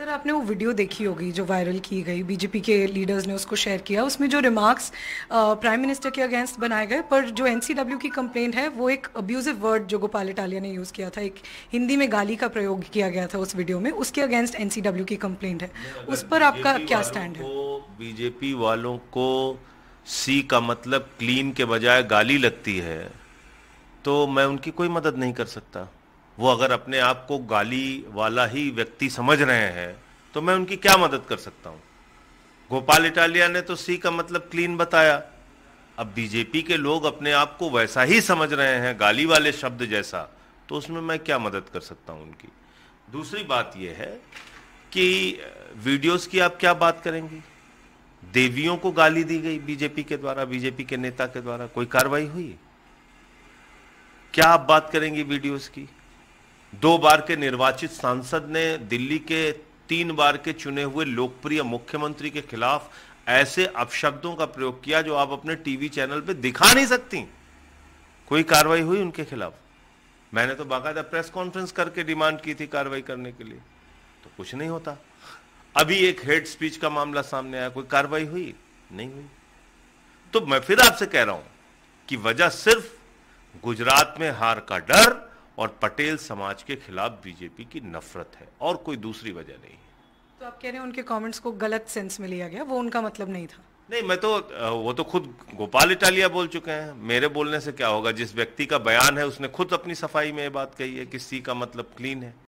sir आपने वो video देखी होगी जो वायरल की गई बीजेपी के लीडर्स ने उसको शेयर किया उसमें जो रिमार्क्स प्राइम मिनिस्टर के अगेंस्ट बनाए गए पर जो एनसीडब्ल्यू की कंप्लेंट है वो एक अब्यूजिव वर्ड जो गोपाल इटालिया ने यूज़ किया था एक हिंदी में गाली का प्रयोग किया गया था उस वीडियो में उसके अगेंस्ट एनसीडब्ल्यू की कंप्लेंट है उस पर आपका क्या स्टैंड है बीजेपी वालों को सी का मतलब क्लीन के बजाय गाली लगती है तो मैं उनकी कोई मदद नहीं कर सकता वो अगर अपने आप को गाली वाला ही व्यक्ति समझ रहे हैं तो मैं उनकी क्या मदद कर सकता हूँ गोपाल इटालिया ने तो सी का मतलब क्लीन बताया अब बीजेपी के लोग अपने आप को वैसा ही समझ रहे हैं गाली वाले शब्द जैसा तो उसमें मैं क्या मदद कर सकता हूँ उनकी दूसरी बात यह है कि वीडियोस की आप क्या बात करेंगे देवियों को गाली दी गई बीजेपी के द्वारा बीजेपी के नेता के द्वारा कोई कार्रवाई हुई क्या आप बात करेंगे वीडियोस की दो बार के निर्वाचित सांसद ने दिल्ली के तीन बार के चुने हुए लोकप्रिय मुख्यमंत्री के खिलाफ ऐसे अपशब्दों का प्रयोग किया जो आप अपने टीवी चैनल पे दिखा नहीं सकती कोई कार्रवाई हुई उनके खिलाफ मैंने तो बाकायदा प्रेस कॉन्फ्रेंस करके डिमांड की थी कार्रवाई करने के लिए तो कुछ नहीं होता अभी एक हेड स्पीच का मामला सामने आया कोई कार्रवाई हुई नहीं हुई तो मैं फिर आपसे कह रहा हूं कि वजह सिर्फ गुजरात में हार का डर और पटेल समाज के खिलाफ बीजेपी की नफरत है और कोई दूसरी वजह नहीं है तो आप कह रहे हैं उनके कमेंट्स को गलत सेंस में लिया गया वो उनका मतलब नहीं था नहीं मैं तो वो तो खुद गोपाल इटालिया बोल चुके हैं मेरे बोलने से क्या होगा जिस व्यक्ति का बयान है उसने खुद अपनी सफाई में ये बात कही है कि सी का मतलब क्लीन है